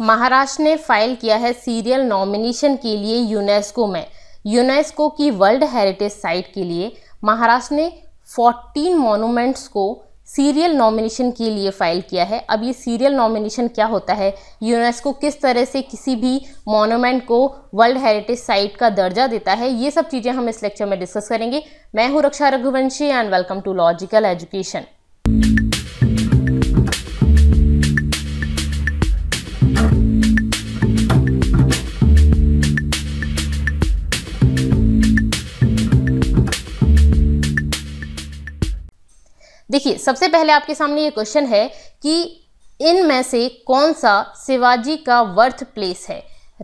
महाराष्ट्र ने फाइल किया है सीरियल नॉमिनेशन के लिए यूनेस्को में यूनेस्को की वर्ल्ड हेरिटेज साइट के लिए महाराष्ट्र ने 14 मोनूमेंट्स को सीरियल नॉमिनेशन के लिए फाइल किया है अब ये सीरियल नॉमिनेशन क्या होता है यूनेस्को किस तरह से किसी भी मोनूमेंट को वर्ल्ड हेरिटेज साइट का दर्जा देता है ये सब चीज़ें हम इस लेक्चर में डिस्कस करेंगे मैं हूँ Raksha Raghuvanshi and welcome to logical education देखिए सबसे पहले आपके सामने ये क्वेश्चन है कि इनमें से कौन सा शिवाजी का वर्थ प्लेस है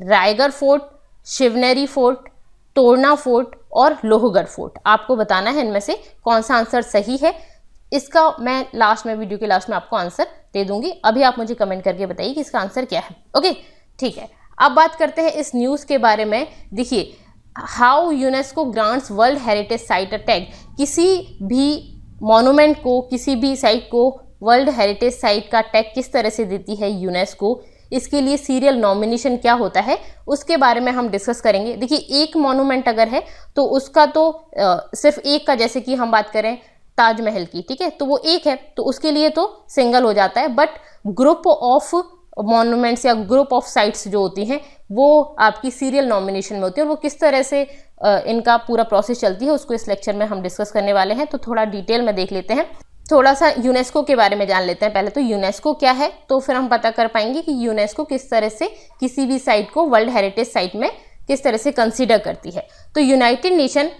Raigad fort Shivneri fort Torna fort और लोहगढ़ फोर्ट आपको बताना है इनमें से कौन सा आंसर सही है इसका मैं लास्ट में वीडियो के लास्ट में आपको आंसर दे दूंगी अभी आप मुझे कमेंट करके बताइए कि इसका आंसर क्या है ओके ठीक है अब बात करते हैं इस न्यूज़ के बारे में देखिए how UNESCO grants world heritage site a tag किसी भी मोनूमेंट को किसी भी साइट को वर्ल्ड हेरिटेज साइट का टैग किस तरह से देती है यूनेस्को इसके लिए सीरियल नॉमिनेशन क्या होता है उसके बारे में हम डिस्कस करेंगे देखिए एक मोनूमेंट अगर है तो उसका तो आ, सिर्फ एक का जैसे कि हम बात करें ताजमहल की ठीक है तो वो एक है तो उसके लिए तो सिंगल हो जाता है बट ग्रुप ऑफ मोनूमेंट्स या ग्रुप ऑफ साइट्स जो होती हैं वो आपकी सीरियल नॉमिनेशन में होती है और वो किस तरह से इनका पूरा प्रोसेस चलती है उसको इस लेक्चर में हम डिस्कस करने वाले हैं तो थोड़ा डिटेल में देख लेते हैं थोड़ा सा यूनेस्को के बारे में जान लेते हैं पहले तो यूनेस्को क्या है तो फिर हम पता कर पाएंगे कि यूनेस्को किस तरह से किसी भी साइट को वर्ल्ड हेरिटेज साइट में किस तरह से कंसिडर करती है तो united nation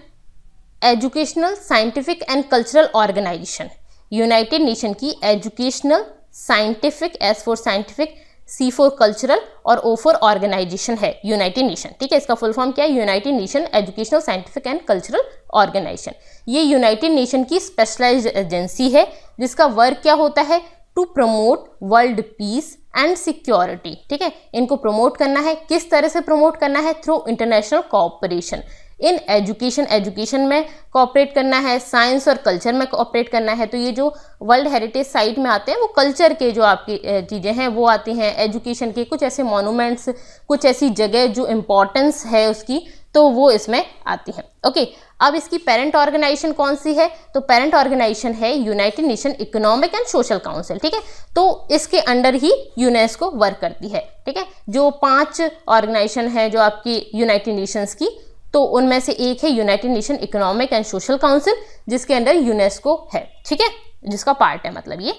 educational scientific and cultural organisation united nation की educational scientific S for scientific C for cultural और ओ फोर ऑर्गेनाइजेशन है यूनाइटेड नेशन ठीक है इसका फुल फॉर्म क्या है united nation educational scientific and cultural organisation ये united nation की स्पेशलाइज एजेंसी है जिसका वर्क क्या होता है to promote world peace and security ठीक है इनको प्रमोट करना है किस तरह से प्रमोट करना है through international cooperation in education education में कॉपरेट करना है साइंस और कल्चर में कॉपरेट करना है तो ये जो वर्ल्ड हेरिटेज साइट में आते हैं वो कल्चर के जो आपकी चीज़ें हैं वो आती हैं एजुकेशन के कुछ ऐसे मोनूमेंट्स कुछ ऐसी जगह जो इम्पोर्टेंस है उसकी तो वो इसमें आती हैं ओके अब इसकी पेरेंट ऑर्गेनाइजेशन कौन सी है तो पेरेंट ऑर्गेनाइजेशन है united nation economic and social council ठीक है तो इसके अंडर ही यूनेस्को वर्क करती है ठीक है जो पांच ऑर्गेनाइजेशन है जो आपकी यूनाइटेड नेशंस की तो उनमें से एक है united nation economic and social council जिसके अंदर यूनेस्को है ठीक है जिसका पार्ट है मतलब ये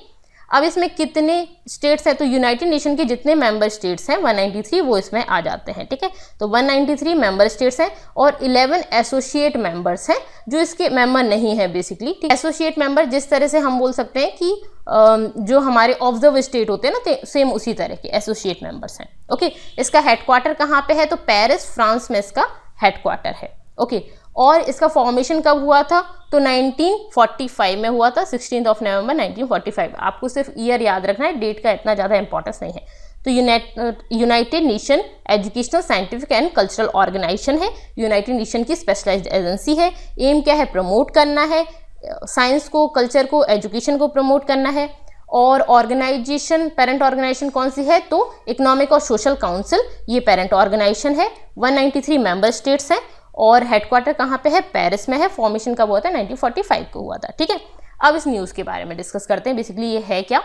अब इसमें कितने स्टेट्स हैं तो यूनाइटेड नेशन के जितने मेंबर स्टेट्स हैं 193 वो इसमें आ जाते हैं ठीक है तो 193 मेंबर स्टेट्स हैं और 11 एसोसिएट मेंबर्स हैं जो इसके मेंबर नहीं हैं बेसिकली ठीक एसोसिएट मेंबर जिस तरह से हम बोल सकते हैं कि जो हमारे ऑब्जर्व स्टेट होते हैं ना सेम उसी तरह के एसोसिएट मेंबर्स हैं ओके इसका हेडक्वार्टर कहाँ पर है तो पेरिस फ्रांस में इसका हेडक्वार्टर है ओके और इसका फॉर्मेशन कब हुआ था तो 1945 में हुआ था सिक्सटीन ऑफ नवंबर 1945 आपको सिर्फ ईयर याद रखना है डेट का इतना ज़्यादा इंपॉर्टेंस नहीं है तो united nation educational scientific and cultural organisation है यूनाइटेड नेशन की स्पेशलाइज्ड एजेंसी है एम क्या है प्रमोट करना है साइंस को कल्चर को एजुकेशन को प्रमोट करना है और ऑर्गेनाइजेशन पेरेंट ऑर्गेनाइजेशन कौन सी है तो इकोनॉमिक और सोशल काउंसिल ये पेरेंट ऑर्गेनाइजेशन है 193 मेंबर स्टेट्स हैं और हेडक्वार्टर कहाँ पे है पेरिस में है फॉर्मेशन कब हुआ था 1945 को हुआ था ठीक है अब इस न्यूज़ के बारे में डिस्कस करते हैं बेसिकली ये है क्या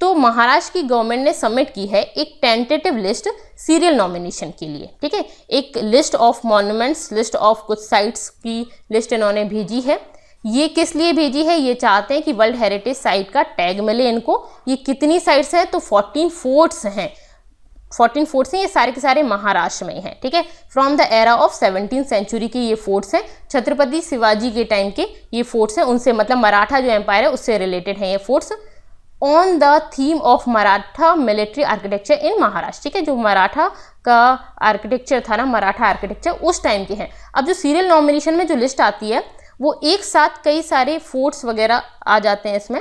तो महाराष्ट्र की गवर्नमेंट ने सबमिट की है एक टेंटेटिव लिस्ट सीरियल नॉमिनेशन के लिए ठीक है एक list of monuments list of कुछ साइट्स की लिस्ट इन्होंने भेजी है ये किस लिए भेजी है ये चाहते हैं कि वर्ल्ड हेरिटेज साइट का टैग मिले इनको ये कितनी साइट्स है तो फोर्टीन फोर्ट्स हैं फोर्टीन फोर्ट्स हैं ये सारे के सारे महाराष्ट्र में हैं ठीक है from the era of seventeen century के ये फोर्ट्स हैं छत्रपति शिवाजी के टाइम के ये फोर्ट्स हैं उनसे मतलब मराठा जो एम्पायर है उससे रिलेटेड हैं ये forts on the theme of Maratha military architecture in Maharashtra ठीक है जो मराठा का आर्किटेक्चर था ना मराठा आर्किटेक्चर उस टाइम के हैं अब जो सीरियल नॉमिनेशन में जो लिस्ट आती है वो एक साथ कई सारे फोर्ट्स वगैरह आ जाते हैं इसमें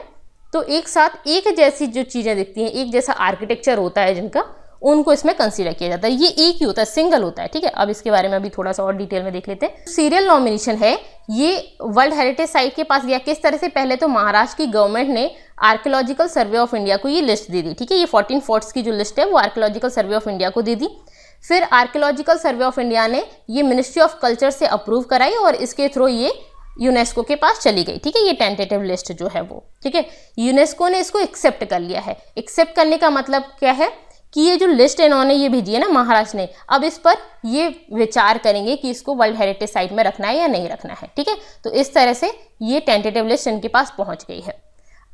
तो एक साथ एक जैसी जो चीज़ें दिखती हैं एक जैसा आर्किटेक्चर होता है जिनका उनको इसमें कंसीडर किया जाता है ये एक ही होता है सिंगल होता है ठीक है अब इसके बारे में अभी थोड़ा सा और डिटेल में देख लेते हैं सीरियल नॉमिनेशन है ये वर्ल्ड हेरिटेज साइट के पास गया किस तरह से पहले तो महाराष्ट्र की गवर्नमेंट ने आर्कोलॉजिकल सर्वे ऑफ इंडिया को ये लिस्ट दे दी ठीक है ये फोर्टीन फोर्ट्स की जो लिस्ट है वो आर्कोलॉजिकल सर्वे ऑफ इंडिया को दे दी फिर आर्कोलॉजिकल सर्वे ऑफ इंडिया ने ये मिनिस्ट्री ऑफ कल्चर से अप्रूव कराई और इसके थ्रू ये यूनेस्को के पास चली गई ठीक है ये टेंटेटिव लिस्ट जो है वो ठीक है यूनेस्को ने इसको एक्सेप्ट कर लिया है एक्सेप्ट करने का मतलब क्या है कि ये जो लिस्ट इन्होंने ये भेजी है ना महाराष्ट्र ने अब इस पर ये विचार करेंगे कि इसको वर्ल्ड हेरिटेज साइट में रखना है या नहीं रखना है ठीक है तो इस तरह से ये टेंटेटिव लिस्ट इनके पास पहुंच गई है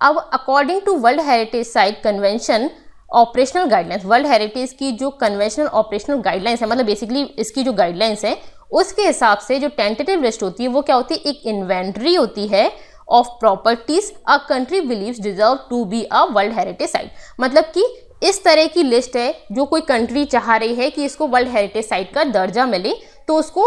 अब according to world heritage site convention operational guidelines world heritage की जो कन्वेंशनल ऑपरेशनल गाइडलाइंस है मतलब बेसिकली इसकी जो गाइडलाइंस है उसके हिसाब से जो टेंटेटिव लिस्ट होती है वो क्या होती है एक इन्वेंट्री होती है of properties a country believe deserve to be a world heritage site मतलब कि इस तरह की लिस्ट है जो कोई कंट्री चाह रही है कि इसको वर्ल्ड हेरिटेज साइट का दर्जा मिले तो उसको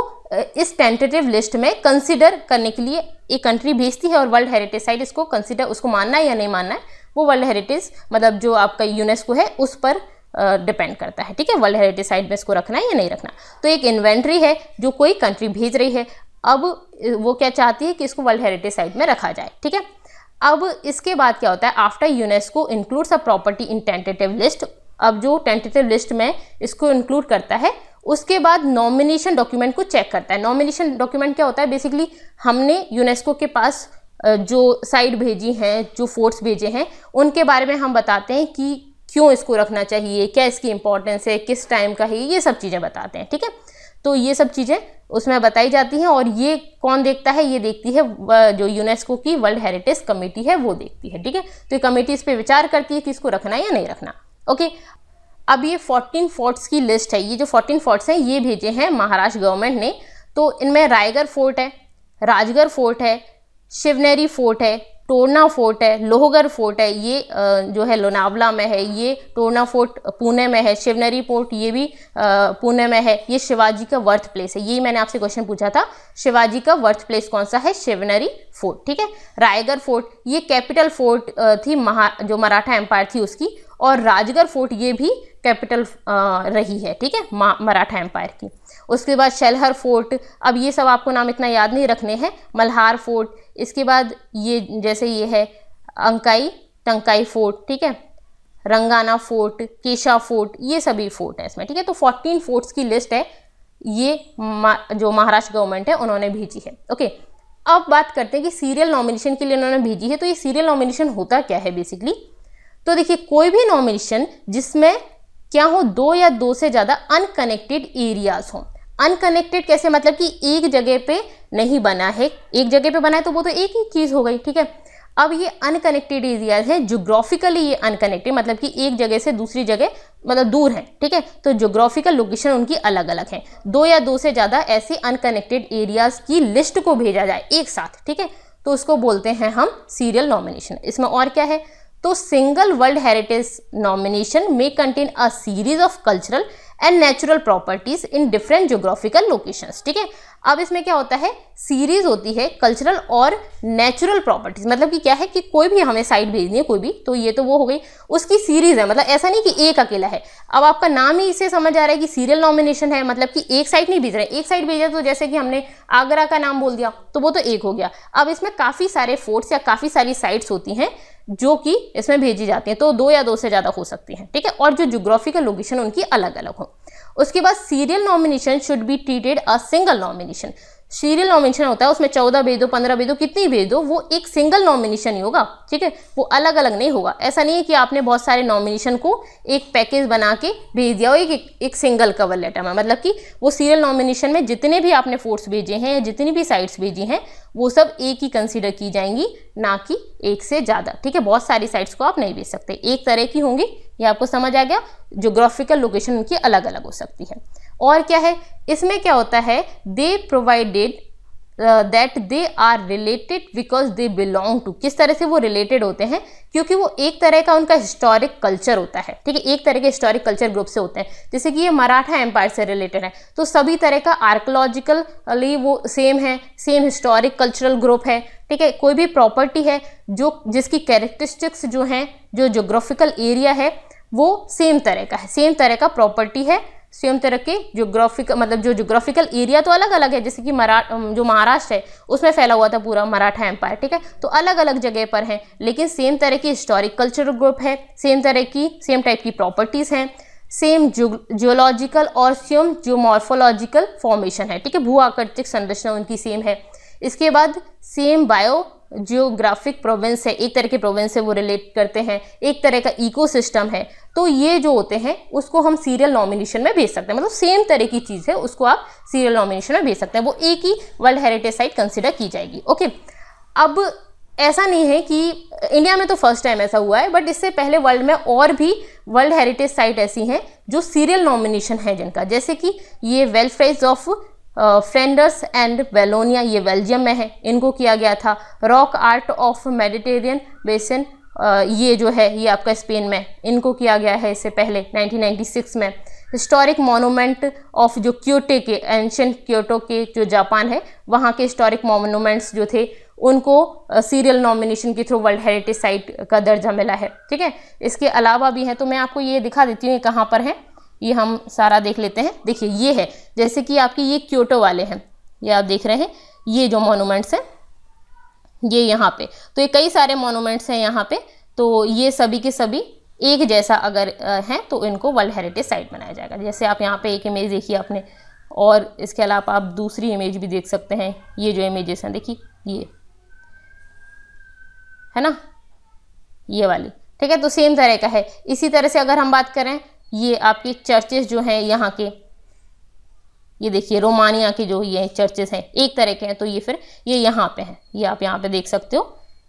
इस टेंटेटिव लिस्ट में कंसिडर करने के लिए एक कंट्री भेजती है और वर्ल्ड हेरिटेज साइट इसको कंसिडर उसको मानना है या नहीं मानना है वो वर्ल्ड हेरिटेज मतलब जो आपका यूनेस्को है उस पर डिपेंड करता है ठीक है वर्ल्ड हेरिटेज साइट में इसको रखना है या नहीं रखना तो एक इन्वेंट्री है जो कोई कंट्री भेज रही है अब वो क्या चाहती है कि इसको वर्ल्ड हेरिटेज साइट में रखा जाए ठीक है अब इसके बाद क्या होता है after UNESCO includes a property in tentative list अब जो टेंटेटिव लिस्ट में इसको इंक्लूड करता है उसके बाद नॉमिनेशन डॉक्यूमेंट को चेक करता है नॉमिनेशन डॉक्यूमेंट क्या होता है बेसिकली हमने यूनेस्को के पास जो साइट भेजी हैं जो फोर्ट्स भेजे हैं उनके बारे में हम बताते हैं कि क्यों इसको रखना चाहिए क्या इसकी इंपॉर्टेंस है किस टाइम का है ये सब चीज़ें बताते हैं ठीक है तो ये सब चीज़ें उसमें बताई जाती हैं और ये कौन देखता है ये देखती है जो यूनेस्को की वर्ल्ड हेरिटेज कमेटी है वो देखती है ठीक है तो ये कमेटी इस पर विचार करती है कि इसको रखना या नहीं रखना ओके अब ये 14 फोर्ट्स की लिस्ट है ये जो 14 फोर्ट्स हैं ये भेजे हैं महाराष्ट्र गवर्नमेंट ने तो इनमें रायगढ़ फोर्ट है राजगढ़ फोर्ट है शिवनेरी फोर्ट है टोरना फोर्ट है लोहगर फोर्ट है ये जो है लोनावला में है ये टोरना फोर्ट पुणे में है शिवनरी फोर्ट ये भी पुणे में है ये शिवाजी का वर्थ प्लेस है यही मैंने आपसे क्वेश्चन पूछा था शिवाजी का वर्थ प्लेस कौन सा है शिवनरी फोर्ट ठीक है रायगढ़ फोर्ट ये कैपिटल फोर्ट थी महा जो मराठा एम्पायर थी उसकी और राजगढ़ फोर्ट ये भी कैपिटल रही है ठीक है मराठा एम्पायर की उसके बाद शेलहर फोर्ट अब ये सब आपको नाम इतना याद नहीं रखने हैं मल्हार फोर्ट इसके बाद ये जैसे ये है अंकाई टंकाई फोर्ट ठीक है रंगाना फोर्ट केशा फोर्ट ये सभी फोर्ट है इसमें ठीक है तो 14 फोर्ट्स की लिस्ट है ये जो महाराष्ट्र गवर्नमेंट है उन्होंने भेजी है ओके अब बात करते हैं कि सीरियल नॉमिनेशन के लिए उन्होंने भेजी है तो ये सीरियल नॉमिनेशन होता क्या है बेसिकली तो देखिए कोई भी नॉमिनेशन जिसमें क्या हो दो या दो से ज़्यादा अनकनेक्टेड एरियाज हो अनकनेक्टेड कैसे मतलब कि एक जगह पे नहीं बना है एक जगह पे बना है तो वो तो एक ही चीज़ हो गई ठीक है अब ये अनकनेक्टेड एरियाज हैं जोग्राफिकली ये अनकनेक्टेड मतलब कि एक जगह से दूसरी जगह मतलब दूर है ठीक है तो जोग्राफिकल लोकेशन उनकी अलग अलग है दो या दो से ज़्यादा ऐसे अनकनेक्टेड एरियाज की लिस्ट को भेजा जाए एक साथ ठीक है तो उसको बोलते हैं हम सीरियल नॉमिनेशन इसमें और क्या है तो सिंगल वर्ल्ड हेरिटेज नॉमिनेशन में contain a series of cultural and natural properties in different geographical location ठीक है अब इसमें क्या होता है सीरीज होती है कल्चरल और नेचुरल प्रॉपर्टीज मतलब कि क्या है कि कोई भी हमें साइट भेजनी है कोई भी तो ये तो वो हो गई उसकी सीरीज है मतलब ऐसा नहीं कि एक अकेला है अब आपका नाम ही इसे समझ आ रहा है कि सीरियल नॉमिनेशन है मतलब कि एक साइड नहीं भेज रहे एक साइड भेजा तो जैसे कि हमने आगरा का नाम बोल दिया तो वो तो एक हो गया अब इसमें काफ़ी सारे फोर्ट्स या काफ़ी सारी साइट्स होती हैं जो कि इसमें भेजी जाती है तो दो या दो से ज़्यादा हो सकती हैं ठीक है और जो जोग्राफिकल लोकेशन उनकी अलग अलग हो उसके बाद serial nomination should be treated a single nomination serial nomination होता है उसमें चौदह भेज दो पंद्रह भेज दो कितनी भेज दो वो एक सिंगल नॉमिनेशन ही होगा ठीक है वो अलग अलग नहीं होगा ऐसा नहीं है कि आपने बहुत सारे नॉमिनेशन को एक पैकेज बना के भेज दिया हो एक, एक, एक सिंगल कवर लेटर में मतलब कि वो सीरियल नॉमिनेशन में जितने भी आपने फोर्स भेजे हैं जितनी भी साइट्स भेजी हैं वो सब एक ही कंसिडर की जाएंगी ना कि एक से ज़्यादा ठीक है बहुत सारी साइट्स को आप नहीं भेज सकते एक तरह की होंगी ये आपको समझ आ गया जोग्राफिकल लोकेशन उनकी अलग अलग हो सकती है और क्या है इसमें क्या होता है they provided that they are related because they belong to किस तरह से वो रिलेटेड होते हैं क्योंकि वो एक तरह का उनका हिस्टोरिक कल्चर होता है ठीक है एक तरह के हिस्टोरिक कल्चर ग्रुप से होते हैं जैसे कि ये मराठा एम्पायर से रिलेटेड है तो सभी तरह का आर्कोलॉजिकली वो सेम है सेम हिस्टोरिक कल्चरल ग्रुप है ठीक है कोई भी प्रॉपर्टी है जो जिसकी कैरेक्टरिस्टिक्स जो हैं जो जोग्राफिकल एरिया है वो सेम तरह का है सेम तरह का प्रॉपर्टी है स्वयं तरह के जोग्राफिक मतलब जो जोग्राफिकल एरिया तो अलग अलग है जैसे कि मरा जो महाराष्ट्र है उसमें फैला हुआ था पूरा मराठा एम्पायर ठीक है तो अलग अलग जगह पर है लेकिन सेम तरह की हिस्टोरिक कल्चरल ग्रुप है सेम तरह की सेम टाइप की प्रॉपर्टीज़ हैं सेम जियोलॉजिकल और सेम जियोमॉर्फोलॉजिकल फॉर्मेशन है ठीक है भू आकर्षक संरचना उनकी सेम है इसके बाद सेम बायो जियोग्राफिक प्रोविंस है एक तरह के प्रोविंस से वो रिलेट करते हैं एक तरह का इकोसिस्टम है तो ये जो होते हैं उसको हम सीरियल नॉमिनेशन में भेज सकते हैं मतलब सेम तरह की चीज़ है उसको आप सीरियल नॉमिनेशन में भेज सकते हैं वो एक ही वर्ल्ड हेरिटेज साइट कंसिडर की जाएगी ओके अब ऐसा नहीं है कि इंडिया में तो फर्स्ट टाइम ऐसा हुआ है बट इससे पहले वर्ल्ड में और भी वर्ल्ड हेरिटेज साइट ऐसी हैं जो सीरियल नॉमिनेशन है जिनका जैसे कि ये belfries of Flanders and Wallonia ये बेल्जियम में है इनको किया गया था rock art of Mediterranean basin ये जो है ये आपका स्पेन में इनको किया गया है इससे पहले 1996 में हिस्टोरिक मोनूमेंट ऑफ जो क्योटे के एंशंट क्योटो के जो जापान है वहाँ के हिस्टोरिक मोनूमेंट्स जो थे उनको सीरियल नॉमिनेशन के थ्रू वर्ल्ड हेरिटेज साइट का दर्जा मिला है ठीक है इसके अलावा भी हैं तो मैं आपको ये दिखा देती हूँ ये कहाँ पर है ये हम सारा देख लेते हैं देखिए ये है जैसे कि आपके ये क्योटो वाले हैं ये आप देख रहे हैं ये जो मोनूमेंट्स हैं ये यहाँ पे तो ये कई सारे मोनूमेंट्स हैं यहाँ पे तो ये सभी के सभी एक जैसा अगर है तो इनको वर्ल्ड हेरिटेज साइट बनाया जाएगा जैसे आप यहाँ पे एक इमेज देखिए आपने और इसके अलावा आप दूसरी इमेज भी देख सकते हैं ये जो इमेजेस हैं देखिए ये है ना ये वाली ठीक है तो सेम तरह का है इसी तरह से अगर हम बात करें ये आपके चर्चेस जो हैं यहाँ के ये देखिए रोमानिया के जो ये चर्चेस हैं एक तरह के हैं तो ये फिर ये यहाँ पे हैं ये आप यहाँ पे देख सकते हो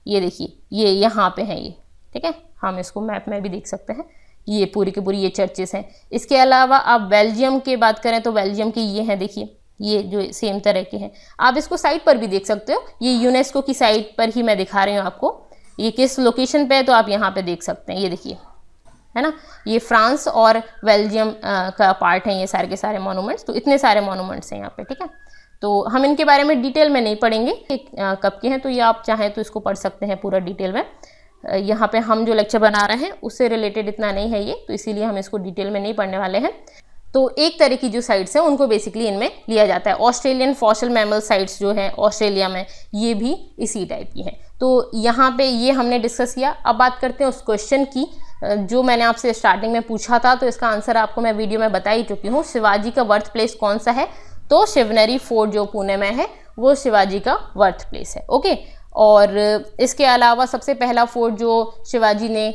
ये देखिए ये यहाँ पे हैं ये ठीक है हम इसको मैप में भी देख सकते हैं ये पूरी के पूरी ये चर्चेस हैं इसके अलावा आप बेल्जियम की बात करें तो बेल्जियम के ये हैं देखिए ये जो सेम तरह के हैं आप इसको साइट पर भी देख सकते हो ये यूनेस्को की साइट पर ही मैं दिखा रही हूँ आपको ये किस लोकेशन पे है तो आप यहाँ पे देख सकते हैं ये देखिए है ना ये फ्रांस और बेल्जियम का पार्ट है ये सारे के सारे मोनूमेंट्स तो इतने सारे मोनूमेंट्स हैं यहाँ पे ठीक है तो हम इनके बारे में डिटेल में नहीं पढ़ेंगे कब के हैं तो ये आप चाहें तो इसको पढ़ सकते हैं पूरा डिटेल में यहाँ पे हम जो लेक्चर बना रहे हैं उससे रिलेटेड इतना नहीं है ये तो इसीलिए हम इसको डिटेल में नहीं पढ़ने वाले हैं तो एक तरह की जो साइट्स हैं उनको बेसिकली इनमें लिया जाता है ऑस्ट्रेलियन फॉसल मैमल साइट्स जो हैं ऑस्ट्रेलिया में ये भी इसी टाइप की हैं तो यहाँ पे ये हमने डिस्कस किया अब बात करते हैं उस क्वेश्चन की जो मैंने आपसे स्टार्टिंग में पूछा था तो इसका आंसर आपको मैं वीडियो में बता ही चुकी हूँ शिवाजी का बर्थ प्लेस कौन सा है तो शिवनरी फोर्ट जो पुणे में है वो शिवाजी का बर्थ प्लेस है ओके और इसके अलावा सबसे पहला फोर्ट जो शिवाजी ने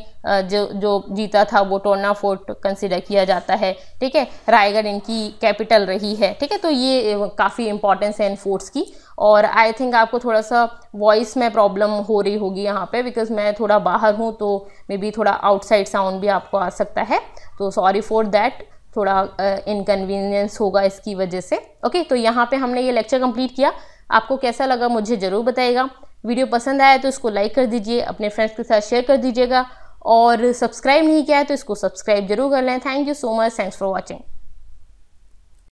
जो जो जीता था वो टोना फोर्ट कंसिडर किया जाता है ठीक है रायगढ़ इनकी कैपिटल रही है ठीक है तो ये काफ़ी इंपॉर्टेंस है इन फोर्ट्स की और आई थिंक आपको थोड़ा सा वॉइस में प्रॉब्लम हो रही होगी यहाँ पे बिकॉज मैं थोड़ा बाहर हूँ तो मे बी थोड़ा आउटसाइड साउंड भी आपको आ सकता है तो सॉरी फॉर दैट थोड़ा इनकन्वीनियंस uh, होगा इसकी वजह से ओके okay, तो यहाँ पे हमने ये लेक्चर कंप्लीट किया आपको कैसा लगा मुझे ज़रूर बताएगा वीडियो पसंद आया तो इसको लाइक कर दीजिए अपने फ्रेंड्स के साथ शेयर कर दीजिएगा और सब्सक्राइब नहीं किया है तो इसको सब्सक्राइब जरूर कर लें thank you so much thanks for watching